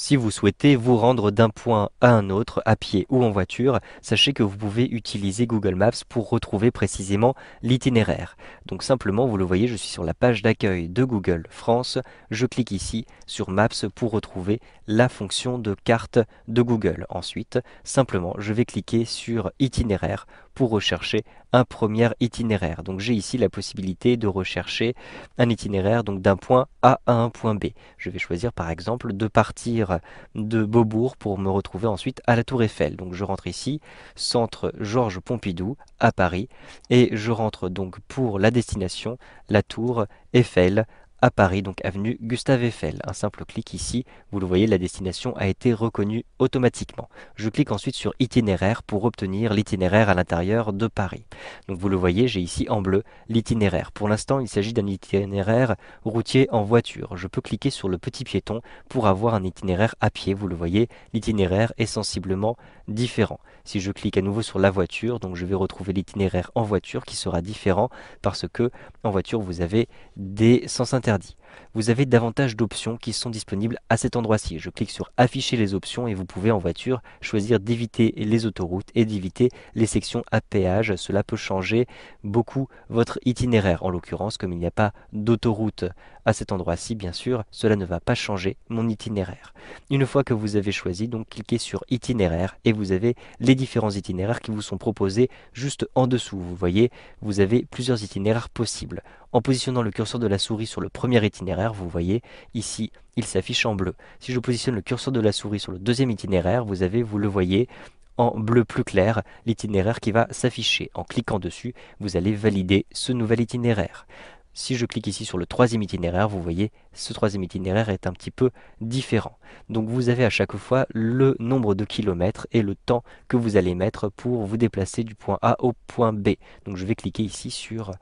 Si vous souhaitez vous rendre d'un point à un autre, à pied ou en voiture, sachez que vous pouvez utiliser Google Maps pour retrouver précisément l'itinéraire. Donc simplement, vous le voyez, je suis sur la page d'accueil de Google France. Je clique ici sur Maps pour retrouver la fonction de carte de Google. Ensuite, simplement, je vais cliquer sur itinéraire pour rechercher un premier itinéraire. Donc j'ai ici la possibilité de rechercher un itinéraire donc d'un point A à un point B. Je vais choisir par exemple de partir de Beaubourg pour me retrouver ensuite à la Tour Eiffel. Donc je rentre ici, centre Georges Pompidou à Paris et je rentre donc pour la destination la Tour Eiffel à Paris, donc avenue Gustave Eiffel. Un simple clic ici, vous le voyez, la destination a été reconnue automatiquement. Je clique ensuite sur itinéraire pour obtenir l'itinéraire à l'intérieur de Paris. Donc vous le voyez, j'ai ici en bleu l'itinéraire. Pour l'instant, il s'agit d'un itinéraire routier en voiture. Je peux cliquer sur le petit piéton pour avoir un itinéraire à pied. Vous le voyez, l'itinéraire est sensiblement différent. Si je clique à nouveau sur la voiture, donc je vais retrouver l'itinéraire en voiture qui sera différent parce que en voiture vous avez des sens interdit vous avez davantage d'options qui sont disponibles à cet endroit-ci. Je clique sur afficher les options et vous pouvez en voiture choisir d'éviter les autoroutes et d'éviter les sections à péage. Cela peut changer beaucoup votre itinéraire. En l'occurrence, comme il n'y a pas d'autoroute à cet endroit-ci, bien sûr, cela ne va pas changer mon itinéraire. Une fois que vous avez choisi, donc cliquez sur itinéraire et vous avez les différents itinéraires qui vous sont proposés juste en dessous. Vous voyez, vous avez plusieurs itinéraires possibles. En positionnant le curseur de la souris sur le premier itinéraire, vous voyez ici, il s'affiche en bleu. Si je positionne le curseur de la souris sur le deuxième itinéraire, vous avez, vous le voyez, en bleu plus clair l'itinéraire qui va s'afficher. En cliquant dessus, vous allez valider ce nouvel itinéraire. Si je clique ici sur le troisième itinéraire, vous voyez, ce troisième itinéraire est un petit peu différent. Donc vous avez à chaque fois le nombre de kilomètres et le temps que vous allez mettre pour vous déplacer du point A au point B. Donc je vais cliquer ici sur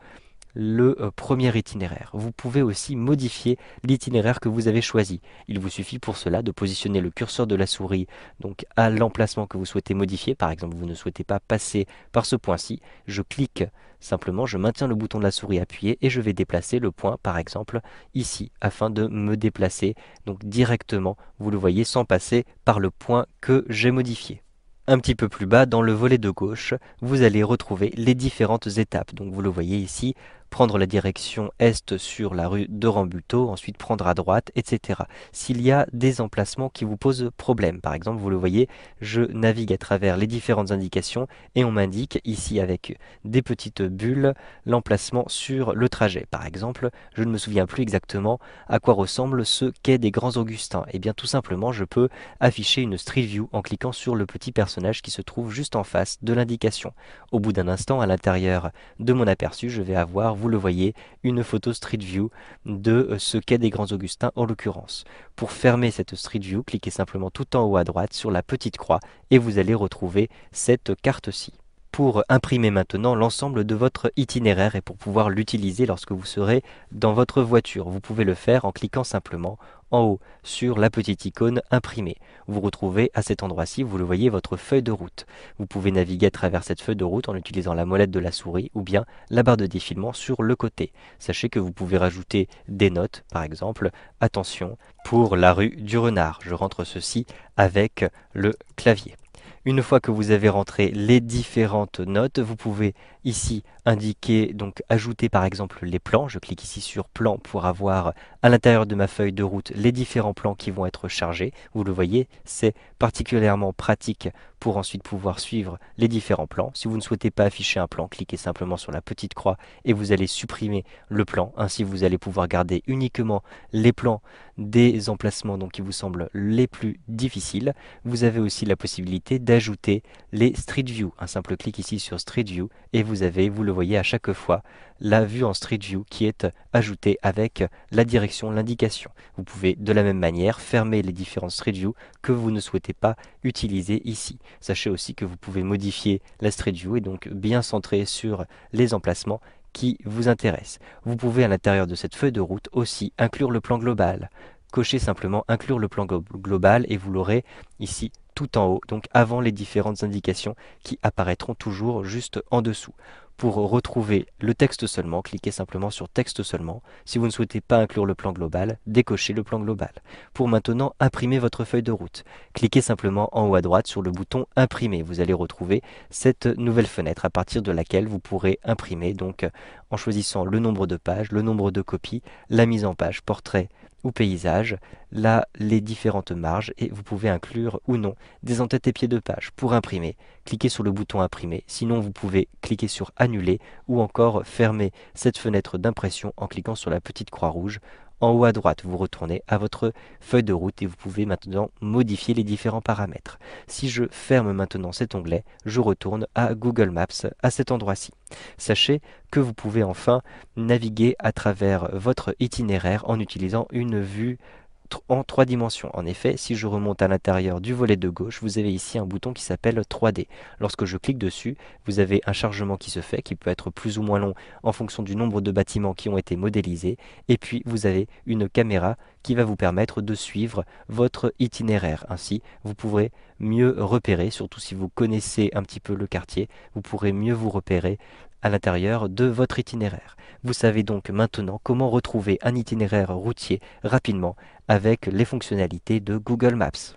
le euh, premier itinéraire. Vous pouvez aussi modifier l'itinéraire que vous avez choisi. Il vous suffit pour cela de positionner le curseur de la souris donc à l'emplacement que vous souhaitez modifier. Par exemple, vous ne souhaitez pas passer par ce point-ci. Je clique simplement, je maintiens le bouton de la souris appuyé et je vais déplacer le point par exemple ici afin de me déplacer donc directement, vous le voyez, sans passer par le point que j'ai modifié. Un petit peu plus bas, dans le volet de gauche, vous allez retrouver les différentes étapes. Donc vous le voyez ici, prendre la direction est sur la rue de Rambuteau, ensuite prendre à droite, etc. S'il y a des emplacements qui vous posent problème, par exemple, vous le voyez, je navigue à travers les différentes indications et on m'indique ici avec des petites bulles l'emplacement sur le trajet. Par exemple, je ne me souviens plus exactement à quoi ressemble ce quai des Grands Augustins. Et eh bien tout simplement, je peux afficher une Street View en cliquant sur le petit personnage qui se trouve juste en face de l'indication. Au bout d'un instant, à l'intérieur de mon aperçu, je vais avoir, vous le voyez, une photo Street View de euh, ce quai des Grands Augustins en l'occurrence. Pour fermer cette Street View, cliquez simplement tout en haut à droite sur la petite croix et vous allez retrouver cette carte-ci pour imprimer maintenant l'ensemble de votre itinéraire et pour pouvoir l'utiliser lorsque vous serez dans votre voiture. Vous pouvez le faire en cliquant simplement en haut sur la petite icône Imprimer. Vous retrouvez à cet endroit-ci, vous le voyez, votre feuille de route. Vous pouvez naviguer à travers cette feuille de route en utilisant la molette de la souris ou bien la barre de défilement sur le côté. Sachez que vous pouvez rajouter des notes, par exemple, attention pour la rue du renard. Je rentre ceci avec le clavier. Une fois que vous avez rentré les différentes notes, vous pouvez ici indiquer, donc ajouter par exemple les plans. Je clique ici sur plan pour avoir à l'intérieur de ma feuille de route les différents plans qui vont être chargés. Vous le voyez, c'est particulièrement pratique pour ensuite pouvoir suivre les différents plans. Si vous ne souhaitez pas afficher un plan, cliquez simplement sur la petite croix et vous allez supprimer le plan. Ainsi, vous allez pouvoir garder uniquement les plans des emplacements donc, qui vous semblent les plus difficiles. Vous avez aussi la possibilité ajouter les Street View. Un simple clic ici sur Street View et vous avez, vous le voyez à chaque fois, la vue en Street View qui est ajoutée avec la direction, l'indication. Vous pouvez de la même manière fermer les différents Street View que vous ne souhaitez pas utiliser ici. Sachez aussi que vous pouvez modifier la Street View et donc bien centrer sur les emplacements qui vous intéressent. Vous pouvez à l'intérieur de cette feuille de route aussi inclure le plan global cochez simplement inclure le plan global et vous l'aurez ici tout en haut, donc avant les différentes indications qui apparaîtront toujours juste en dessous. Pour retrouver le texte seulement, cliquez simplement sur texte seulement. Si vous ne souhaitez pas inclure le plan global, décochez le plan global. Pour maintenant imprimer votre feuille de route, cliquez simplement en haut à droite sur le bouton imprimer. Vous allez retrouver cette nouvelle fenêtre à partir de laquelle vous pourrez imprimer donc en choisissant le nombre de pages, le nombre de copies, la mise en page, portrait, ou paysage. là les différentes marges et vous pouvez inclure ou non des entêtes et pieds de page. Pour imprimer, cliquez sur le bouton imprimer, sinon vous pouvez cliquer sur annuler ou encore fermer cette fenêtre d'impression en cliquant sur la petite croix rouge en haut à droite, vous retournez à votre feuille de route et vous pouvez maintenant modifier les différents paramètres. Si je ferme maintenant cet onglet, je retourne à Google Maps à cet endroit-ci. Sachez que vous pouvez enfin naviguer à travers votre itinéraire en utilisant une vue en trois dimensions. En effet, si je remonte à l'intérieur du volet de gauche, vous avez ici un bouton qui s'appelle 3D. Lorsque je clique dessus, vous avez un chargement qui se fait, qui peut être plus ou moins long en fonction du nombre de bâtiments qui ont été modélisés, et puis vous avez une caméra qui va vous permettre de suivre votre itinéraire. Ainsi, vous pourrez mieux repérer, surtout si vous connaissez un petit peu le quartier, vous pourrez mieux vous repérer à l'intérieur de votre itinéraire. Vous savez donc maintenant comment retrouver un itinéraire routier rapidement avec les fonctionnalités de Google Maps.